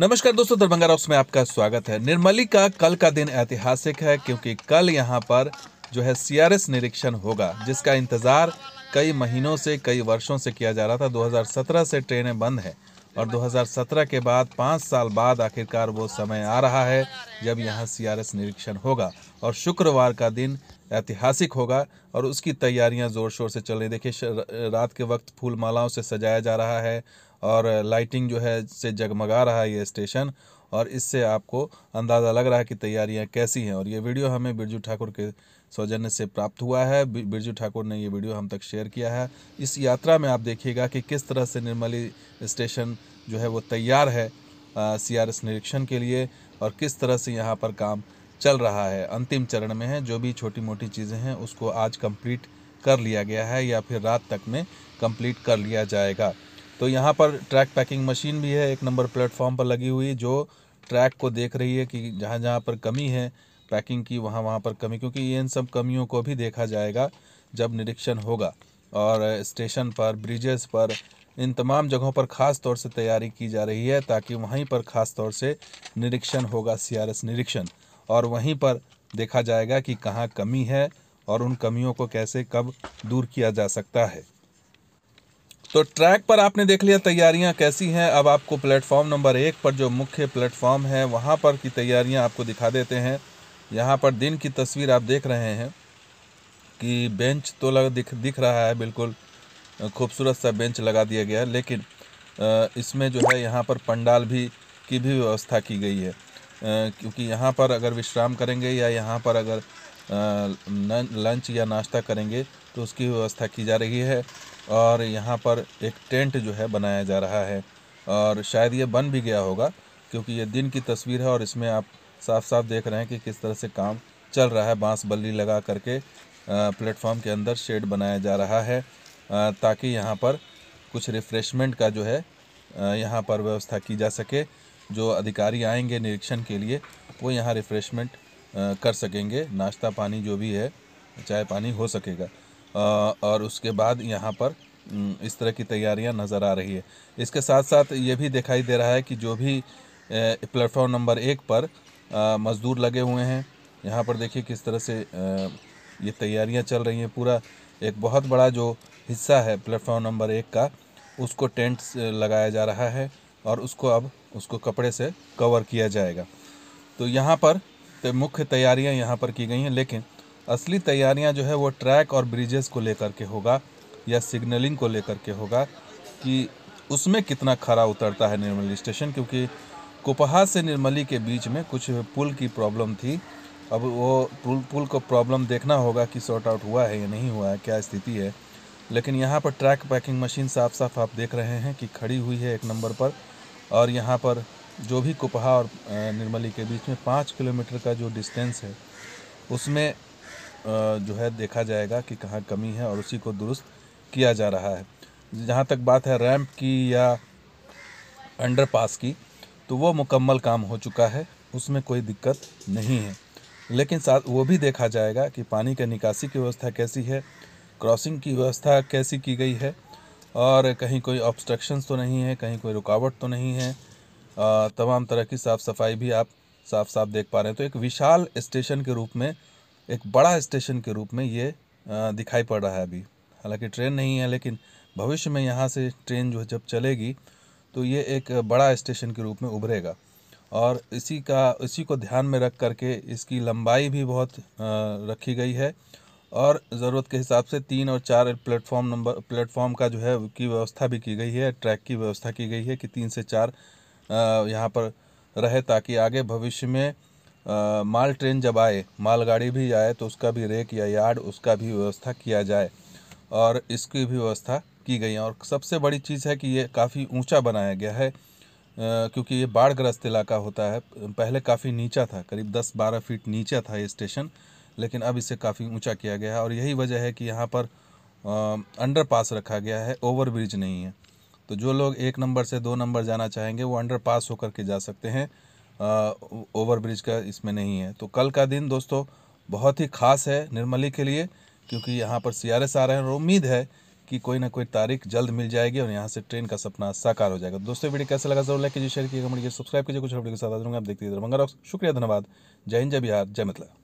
नमस्कार दोस्तों दरभंगा रॉक्स में आपका स्वागत है निर्मली का कल का दिन ऐतिहासिक है क्योंकि कल यहाँ पर जो है सीआरएस निरीक्षण होगा जिसका इंतज़ार कई महीनों से कई वर्षों से किया जा रहा था 2017 से ट्रेनें बंद हैं और 2017 के बाद पाँच साल बाद आखिरकार वो समय आ रहा है जब यहाँ सीआरएस निरीक्षण होगा और शुक्रवार का दिन ऐतिहासिक होगा और उसकी तैयारियां ज़ोर शोर से चल रही देखिए रात के वक्त फूल मालाओं से सजाया जा रहा है और लाइटिंग जो है से जगमगा रहा है ये स्टेशन और इससे आपको अंदाज़ा लग रहा है कि तैयारियां कैसी हैं और ये वीडियो हमें बिरजू ठाकुर के सौजन्य से प्राप्त हुआ है बिरजू ठाकुर ने ये वीडियो हम तक शेयर किया है इस यात्रा में आप देखिएगा कि किस तरह से निर्मली स्टेशन जो है वो तैयार है सी आर निरीक्षण के लिए और किस तरह से यहाँ पर काम चल रहा है अंतिम चरण में है जो भी छोटी मोटी चीज़ें हैं उसको आज कंप्लीट कर लिया गया है या फिर रात तक में कंप्लीट कर लिया जाएगा तो यहाँ पर ट्रैक पैकिंग मशीन भी है एक नंबर प्लेटफॉर्म पर लगी हुई जो ट्रैक को देख रही है कि जहाँ जहाँ पर कमी है पैकिंग की वहाँ वहाँ पर कमी क्योंकि इन सब कमियों को भी देखा जाएगा जब निरीक्षण होगा और स्टेशन पर ब्रिजेस पर इन तमाम जगहों पर ख़ास तौर से तैयारी की जा रही है ताकि वहीं पर ख़ास तौर से निरीक्षण होगा सीआरएस निरीक्षण और वहीं पर देखा जाएगा कि कहाँ कमी है और उन कमियों को कैसे कब दूर किया जा सकता है तो ट्रैक पर आपने देख लिया तैयारियां कैसी हैं अब आपको प्लेटफॉर्म नंबर एक पर जो मुख्य प्लेटफॉर्म है वहां पर की तैयारियां आपको दिखा देते हैं यहाँ पर दिन की तस्वीर आप देख रहे हैं कि बेंच तो लग दिख दिख रहा है बिल्कुल खूबसूरत सा बेंच लगा दिया गया है लेकिन इसमें जो है यहाँ पर पंडाल भी की भी व्यवस्था की गई है क्योंकि यहाँ पर अगर विश्राम करेंगे या यहाँ पर अगर लंच या नाश्ता करेंगे तो उसकी व्यवस्था की जा रही है और यहाँ पर एक टेंट जो है बनाया जा रहा है और शायद ये बन भी गया होगा क्योंकि ये दिन की तस्वीर है और इसमें आप साफ साफ देख रहे हैं कि किस तरह से काम चल रहा है बांस बल्ली लगा करके प्लेटफॉर्म के अंदर शेड बनाया जा रहा है ताकि यहाँ पर कुछ रिफ्रेशमेंट का जो है यहाँ पर व्यवस्था की जा सके जो अधिकारी आएंगे निरीक्षण के लिए वो यहाँ रिफ्रेशमेंट कर सकेंगे नाश्ता पानी जो भी है चाय पानी हो सकेगा और उसके बाद यहाँ पर इस तरह की तैयारियाँ नज़र आ रही है इसके साथ साथ ये भी दिखाई दे रहा है कि जो भी प्लेटफॉर्म नंबर एक पर मज़दूर लगे हुए हैं यहाँ पर देखिए किस तरह से ये तैयारियाँ चल रही हैं पूरा एक बहुत बड़ा जो हिस्सा है प्लेटफॉर्म नंबर एक का उसको टेंट लगाया जा रहा है और उसको अब उसको कपड़े से कवर किया जाएगा तो यहाँ पर तो मुख्य तैयारियाँ यहाँ पर की गई हैं लेकिन असली तैयारियाँ जो है वो ट्रैक और ब्रिजेस को लेकर के होगा या सिग्नलिंग को लेकर के होगा कि उसमें कितना खरा उतरता है निर्मल स्टेशन क्योंकि कुपहा से निर्मली के बीच में कुछ पुल की प्रॉब्लम थी अब वो पुल पुल को प्रॉब्लम देखना होगा कि सॉर्ट आउट हुआ है या नहीं हुआ है क्या स्थिति है लेकिन यहाँ पर ट्रैक पैकिंग मशीन साफ साफ आप देख रहे हैं कि खड़ी हुई है एक नंबर पर और यहाँ पर जो भी कुपहा और निर्मली के बीच में पाँच किलोमीटर का जो डिस्टेंस है उसमें जो है देखा जाएगा कि कहाँ कमी है और उसी को दुरुस्त किया जा रहा है जहाँ तक बात है रैंप की या अंडरपास की तो वो मुकम्मल काम हो चुका है उसमें कोई दिक्कत नहीं है लेकिन साथ वो भी देखा जाएगा कि पानी के निकासी की व्यवस्था कैसी है क्रॉसिंग की व्यवस्था कैसी की गई है और कहीं कोई ऑब्स्ट्रक्शन तो नहीं है कहीं कोई रुकावट तो नहीं है तमाम तरह की साफ़ सफाई भी आप साफ साफ देख पा रहे हैं तो एक विशाल स्टेशन के रूप में एक बड़ा स्टेशन के रूप में ये दिखाई पड़ रहा है अभी हालांकि ट्रेन नहीं है लेकिन भविष्य में यहाँ से ट्रेन जो जब चलेगी तो ये एक बड़ा स्टेशन के रूप में उभरेगा और इसी का इसी को ध्यान में रख करके इसकी लंबाई भी बहुत रखी गई है और ज़रूरत के हिसाब से तीन और चार प्लेटफॉर्म नंबर प्लेटफॉर्म का जो है की व्यवस्था भी की गई है ट्रैक की व्यवस्था की गई है कि तीन से चार यहाँ पर रहे ताकि आगे भविष्य में आ, माल ट्रेन जब आए मालगाड़ी भी आए तो उसका भी रेक या यार्ड उसका भी व्यवस्था किया जाए और इसकी भी व्यवस्था की गई हैं और सबसे बड़ी चीज़ है कि ये काफ़ी ऊंचा बनाया गया है क्योंकि ये बाढ़ग्रस्त इलाका होता है पहले काफ़ी नीचा था करीब 10-12 फीट नीचा था ये स्टेशन लेकिन अब इसे काफ़ी ऊंचा किया गया है और यही वजह है कि यहाँ पर अंडर पास रखा गया है ओवर ब्रिज नहीं है तो जो लोग एक नंबर से दो नंबर जाना चाहेंगे वो अंडर पास होकर के जा सकते हैं ओवर ब्रिज का इसमें नहीं है तो कल का दिन दोस्तों बहुत ही ख़ास है निर्मली के लिए क्योंकि यहाँ पर सी आ रहे हैं और उम्मीद है कि कोई ना कोई तारीख जल्द मिल जाएगी और यहाँ से ट्रेन का सपना साकार हो जाएगा दोस्तों वीडियो कैसे लगा जरूर लाइक कीजिए शेयर कीजिए सब्सक्राइब कीजिए कुछ अपडेट के साथ आ जाऊंगा आप देखते रहिए मंगा शुक्रिया धन्यवाद जय हिंद जय बिहार जय मतलब